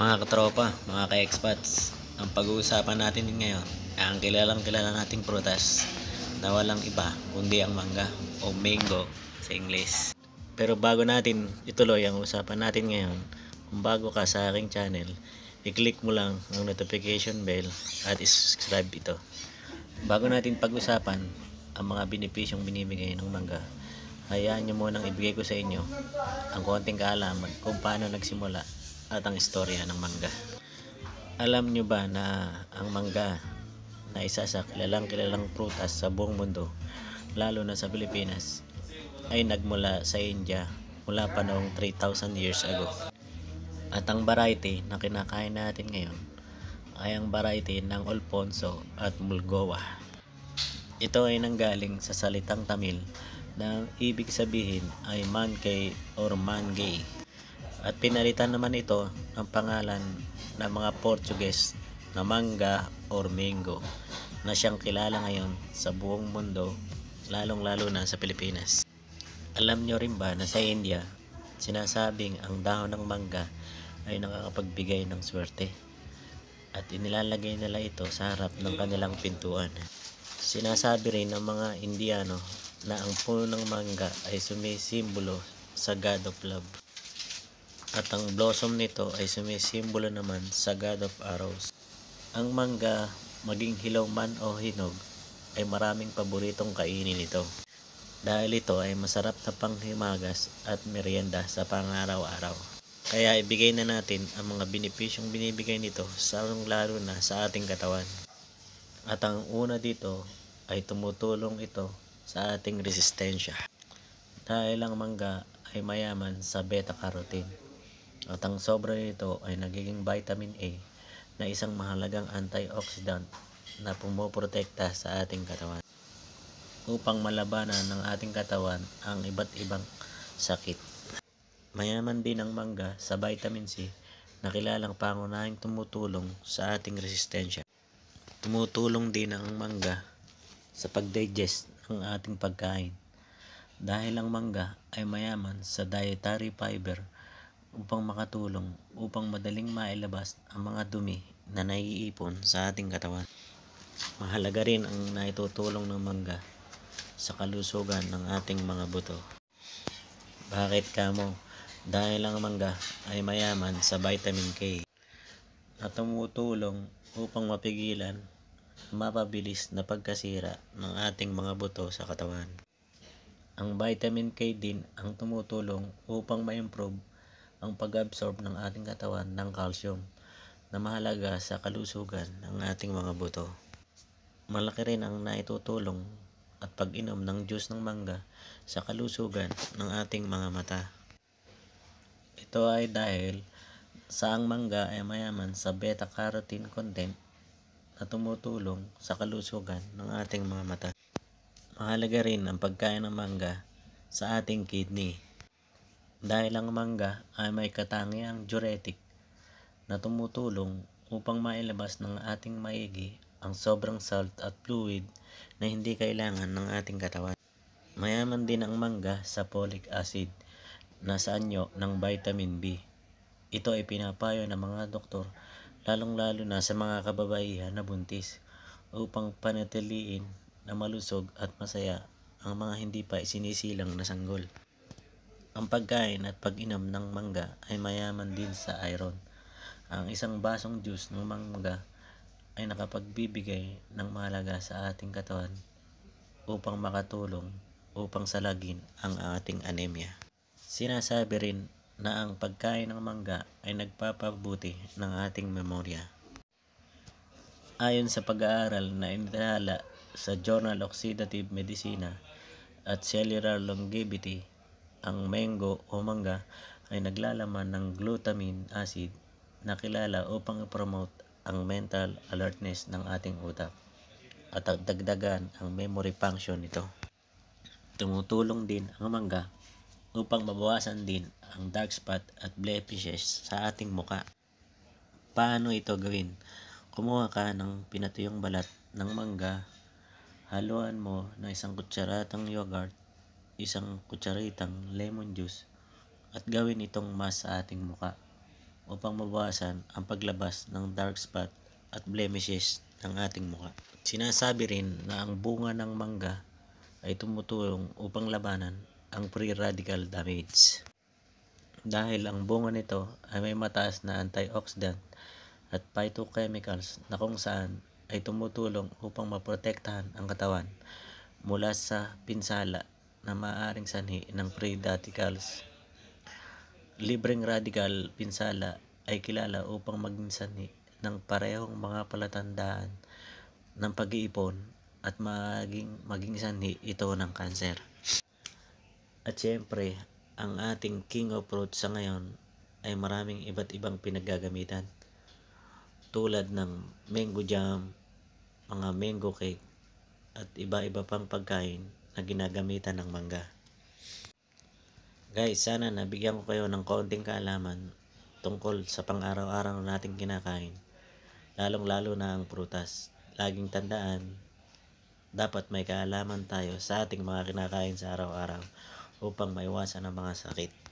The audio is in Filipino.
Mga katropa, mga ka-expats, ang pag-uusapan natin din ngayon ay ang kilalang kilala nating prutas na walang iba kundi ang mangga o mango sa English. Pero bago natin ituloy ang usapan natin ngayon, kung bago ka sa aking channel, i-click mo lang ang notification bell at subscribe ito. Bago natin pag-usapan ang mga benepisyong binibigay ng mangga, hayaan nyo munang ibigay ko sa inyo ang konting kaalaman kung paano nagsimula at ang istorya ng mangga. Alam nyo ba na ang mangga na isa sa kilalang kilalang prutas sa buong mundo, lalo na sa Pilipinas, ay nagmula sa India mula pa noong 3,000 years ago. At ang variety na kinakain natin ngayon ay ang variety ng Olponso at Mulgowa. Ito ay nanggaling sa salitang Tamil na ibig sabihin ay mankey or mangay at pinalitan naman ito ng pangalan ng mga Portuguese na manga or mango na siyang kilala ngayon sa buong mundo lalong lalo na sa Pilipinas. Alam nyo rin ba na sa India sinasabing ang dahon ng mangga ay nakakapagbigay ng swerte at inilalagay nila ito sa harap ng kanilang pintuan. Sinasabi rin ng mga Indiano na ang puno ng mangga ay sumisimbolo sa God of Love. At ang blossom nito ay sumisimbolo naman sa God of Arrows. Ang mangga, maging hilaw man o hinog, ay maraming paboritong kainin ito. Dahil ito ay masarap na panghimagas at merienda sa pangaraw-araw. Kaya ibigay na natin ang mga benepisyong binibigay nito sa lalo na sa ating katawan. At ang una dito ay tumutulong ito sa ating resistensya. Dahil ang mangga ay mayaman sa beta-carotene. At ang sobra nito ay nagiging vitamin A na isang mahalagang antioxidant na pumoprotekta sa ating katawan upang malabanan ng ating katawan ang iba't ibang sakit. Mayaman din ang mangga sa vitamin C na kilalang pangunahing tumutulong sa ating resistensya. Tumutulong din ang mangga sa pagdigest ng ating pagkain dahil ang mangga ay mayaman sa dietary fiber upang makatulong upang madaling mailabas ang mga dumi na naiipon sa ating katawan. Mahalaga rin ang naitutulong ng mangga sa kalusugan ng ating mga buto. Bakit kamo? Dahil ang mangga ay mayaman sa vitamin K na tumutulong upang mapigilan mapabilis na pagkasira ng ating mga buto sa katawan. Ang vitamin K din ang tumutulong upang ma-improve ang pag-absorb ng ating katawan ng calcium na mahalaga sa kalusugan ng ating mga buto. Malaki rin ang naitutulong at pag-inom ng juice ng mangga sa kalusugan ng ating mga mata. Ito ay dahil sa ang mangga ay mayaman sa beta-carotene content na tumutulong sa kalusugan ng ating mga mata. Mahalaga rin ang pagkain ng mangga sa ating kidney dahil ang mangga ay may katangiang diuretic na tumutulong upang mailabas ng ating maigi ang sobrang salt at fluid na hindi kailangan ng ating katawan. Mayaman din ang mangga sa folic acid na sa anyo ng vitamin B. Ito ay pinapayo ng mga doktor lalong-lalo na sa mga kababaihan na buntis upang panatiliin na malusog at masaya ang mga hindi pa isinisilang na sanggol. Ang pagkain at pag-inom ng mangga ay mayaman din sa iron. Ang isang basong juice ng mangga ay nakapagbibigay ng malaga sa ating katawan upang makatulong upang salagin ang ating anemia. Sinasabi rin na ang pagkain ng mangga ay nagpapabuti ng ating memorya. Ayon sa pag-aaral na inilala sa Journal Oxidative Medicina at Cellular Longevity ang mango o mangga ay naglalaman ng glutamine acid na kilala upang i-promote ang mental alertness ng ating utak at dagdagan ang memory function nito. Tumutulong din ang mangga upang mabawasan din ang dark spot at blemishes sa ating muka. Paano ito gawin? Kumuha ka ng pinatuyong balat ng mangga, haluan mo ng isang kutsaratang yogurt isang kutsaritang lemon juice at gawin itong mask sa ating muka upang mabawasan ang paglabas ng dark spot at blemishes ng ating muka. Sinasabi rin na ang bunga ng mangga ay tumutulong upang labanan ang free radical damage. Dahil ang bunga nito ay may mataas na antioxidant at phytochemicals na kung saan ay tumutulong upang maprotektahan ang katawan mula sa pinsala na maaaring sanhi ng free radicals. Libreng radical pinsala ay kilala upang maging sanhi ng parehong mga palatandaan ng pag-iipon at maging, maging sanhi ito ng kanser. At syempre, ang ating king of fruits sa ngayon ay maraming iba't ibang pinaggagamitan tulad ng mango jam, mga mango cake at iba-iba pang pagkain na ginagamitan ng mangga. Guys, sana nabigyan ko kayo ng konting kaalaman tungkol sa pang-araw-araw nating kinakain. Lalong-lalo na ang prutas. Laging tandaan, dapat may kaalaman tayo sa ating mga kinakain sa araw-araw upang maiwasan ang mga sakit.